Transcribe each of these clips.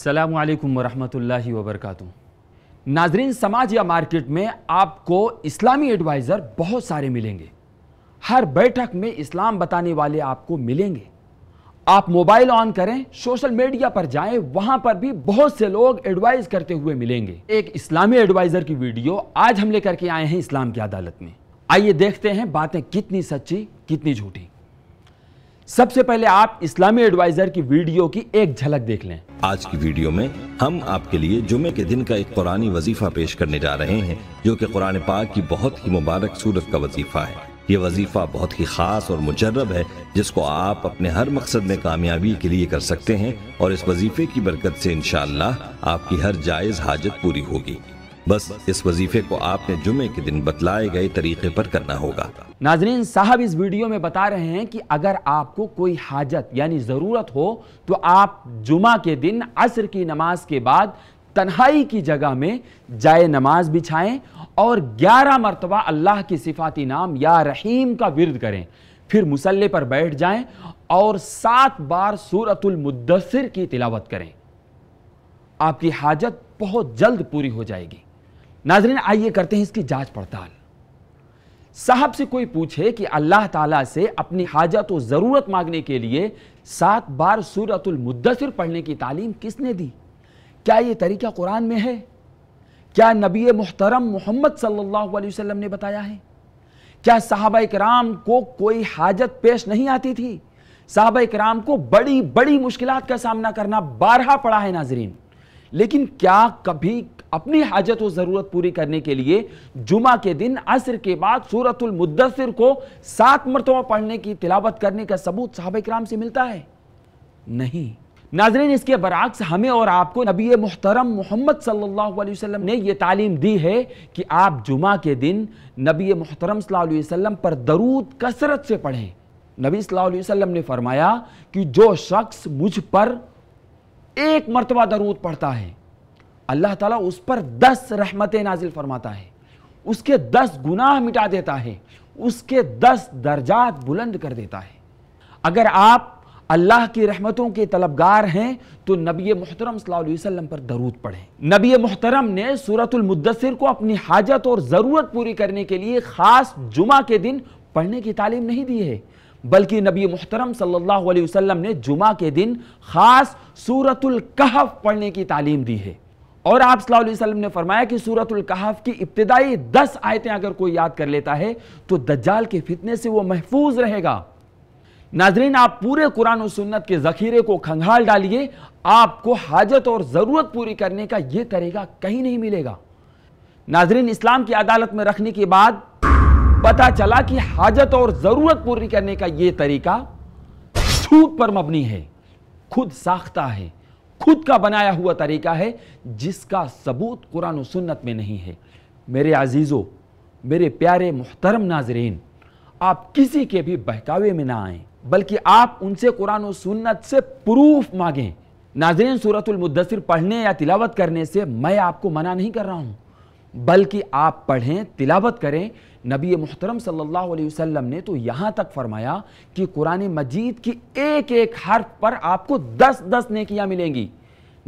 असलकम वरहमल वबरक नाजरीन समाज या मार्केट में आपको इस्लामी एडवाइज़र बहुत सारे मिलेंगे हर बैठक में इस्लाम बताने वाले आपको मिलेंगे आप मोबाइल ऑन करें सोशल मीडिया पर जाएं वहां पर भी बहुत से लोग एडवाइज करते हुए मिलेंगे एक इस्लामी एडवाइज़र की वीडियो आज हम लेकर के आए हैं इस्लाम की अदालत में आइए देखते हैं बातें कितनी सच्ची कितनी झूठी सबसे पहले आप इस्लामी एडवाइजर की वीडियो की एक झलक देख लें आज की वीडियो में हम आपके लिए जुमे के दिन का एक कुरानी वजीफा पेश करने जा रहे हैं जो कि कुरान पाक की बहुत ही मुबारक सूरत का वजीफा है ये वजीफा बहुत ही खास और मुजरब है जिसको आप अपने हर मकसद में कामयाबी के लिए कर सकते हैं और इस वजीफे की बरकत से इन आपकी हर जायज़ हाजत पूरी होगी बस इस वजीफे को आपने जुमे के दिन बतलाए गए तरीके पर करना होगा नाजरीन साहब इस वीडियो में बता रहे हैं कि अगर आपको कोई हाजत यानी ज़रूरत हो तो आप जुमा के दिन असर की नमाज के बाद तन्हाई की जगह में जाए नमाज बिछाएं और ग्यारह मरतबा अल्लाह की सिफाती नाम या रहीम का विरद करें फिर मुसल्ले पर बैठ जाएं और सात बार सूरतुल मुद्दसर की तिलावत करें आपकी हाजत बहुत जल्द पूरी हो जाएगी नाजरीन आइए करते हैं इसकी जांच पड़ताल साहब से कोई पूछे कि अल्लाह ताला से अपनी हाजत और ज़रूरत मांगने के लिए सात बार सूरतुल मुद्दसर पढ़ने की तालीम किसने दी क्या ये तरीका कुरान में है क्या नबी मुहतरम मोहम्मद सल्लल्लाहु अलैहि वसल्लम ने बताया है क्या साहबा कराम को कोई हाजत पेश नहीं आती थी साहबा कराम को बड़ी बड़ी मुश्किल का सामना करना बारहा पड़ा है नाजरीन लेकिन क्या कभी अपनी हाजत व ज़रूरत पूरी करने के लिए जुमा के दिन असर के बाद सूरतुल मुद्दसर को सात मरतबा पढ़ने की तिलावत करने का सबूत साहब कराम से मिलता है नहीं नाजरीन इसके बरक्स हमें और आपको नबी मोहतरम मोहम्मद सल्लल्लाहु अलैहि वसल्लम ने यह तालीम दी है कि आप जुमा के दिन नबी मोहतरम सल्लल्लाहु अलैहि वसल्लम पर दरूद कसरत से पढ़ें नबी सल्लल्लाहु अलैहि वसल्लम ने फरमाया कि जो शख्स मुझ पर एक मरतबा दरूद पढ़ता है अल्लाह ताला उस पर दस रहमतें नाजिल फरमाता है उसके दस गुनाह मिटा देता है उसके दस दर्जात बुलंद कर देता है अगर आप अल्लाह की रहमतों के तलबगार हैं तो नबी मोहतरम वसल्लम पर दरूद पढ़ें नबी मोहतरम ने सूरतुलमुद्दसर को अपनी हाजत और ज़रूरत पूरी करने के लिए ख़ास जुमा के दिन पढ़ने की तालीम नहीं दी है बल्कि नबी मोहतरम सल्लल्लाहु अलैहि वसल्लम ने जुमा के दिन ख़ास सूरतुल कहफ पढ़ने की तालीम दी है और आप सलाम ने फरमाया कि सूरतुल की इब्तदाई दस आयतें अगर कोई याद कर लेता है तो दज्जाल के फितने से वो महफूज रहेगा नाजरीन आप पूरे कुरान और सुन्नत के ज़खीरे को खंगाल डालिए आपको हाजत और ज़रूरत पूरी करने का यह तरीका कहीं नहीं मिलेगा नाजरीन इस्लाम की अदालत में रखने के बाद पता चला कि हाजत और ज़रूरत पूरी करने का यह तरीका सूद पर मबनी है खुद साख्ता है खुद का बनाया हुआ तरीका है जिसका सबूत कुरान सुन्नत में नहीं है मेरे अजीजों मेरे प्यारे मोहतरम नाजरीन आप किसी के भी बहकावे में ना आए बल्कि आप उनसे कुरान सुन्नत से प्रूफ मांगें नाजरीन सूरतुलमुद्दसर पढ़ने या तिलावत करने से मैं आपको मना नहीं कर रहा हूँ बल्कि आप पढ़ें तिलावत करें नबी मुहतरम सल्ला अलैहि ने तो यहाँ तक फरमाया कि कुरान मजीद की एक एक हर्फ पर आपको दस दस नेकियाँ मिलेंगी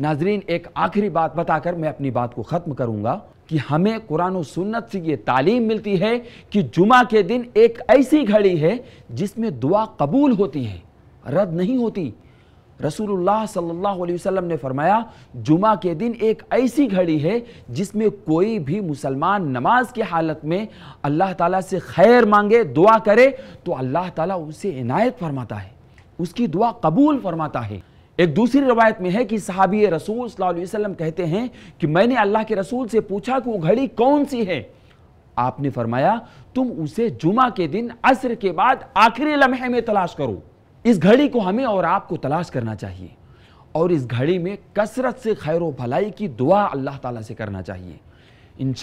नाजरीन एक आखिरी बात बताकर मैं अपनी बात को ख़त्म करूँगा कि हमें कुरान सुन्नत से ये तालीम मिलती है कि जुमा के दिन एक ऐसी घड़ी है जिसमें दुआ कबूल होती है रद्द नहीं होती रसूलुल्लाह सल्लल्लाहु अलैहि वसल्लम ने फरमाया जुमा के दिन एक ऐसी घड़ी है जिसमें कोई भी मुसलमान नमाज की हालत में अल्लाह ताला से खैर मांगे दुआ करे तो अल्लाह ताला उसे इनायत फरमाता है उसकी दुआ कबूल फरमाता है एक दूसरी रवायत में है कि सहाबी रसूल वसल्लम कहते हैं कि मैंने अल्लाह के रसूल से पूछा कि वो घड़ी कौन सी है आपने फरमाया तुम उसे जुमा के दिन असर के बाद आखिरी लम्हे में तलाश करो इस घड़ी को हमें और आपको तलाश करना चाहिए और इस घड़ी में कसरत से खैर भलाई की दुआ अल्लाह ताला से करना चाहिए इन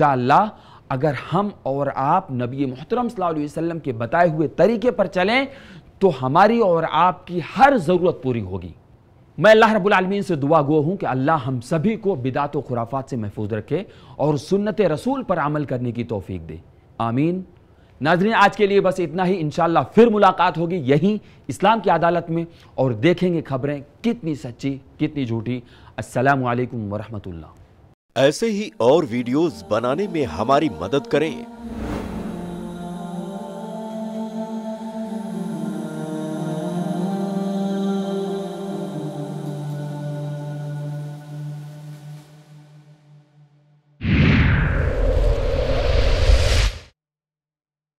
अगर हम और आप नबी मोहतरम सल्लाम के बताए हुए तरीके पर चलें तो हमारी और आपकी हर ज़रूरत पूरी होगी मैं अल्लाह रबालमीन से दुआ गो हूँ कि अल्लाह हम सभी को बिदात खुराफात से महफूज रखे और सुन्नत रसूल पर अमल करने की तोफ़ी दे आमीन नाजरीन आज के लिए बस इतना ही इनशाला फिर मुलाकात होगी यहीं इस्लाम की अदालत में और देखेंगे खबरें कितनी सच्ची कितनी झूठी असलकम वरहमल ऐसे ही और वीडियोस बनाने में हमारी मदद करें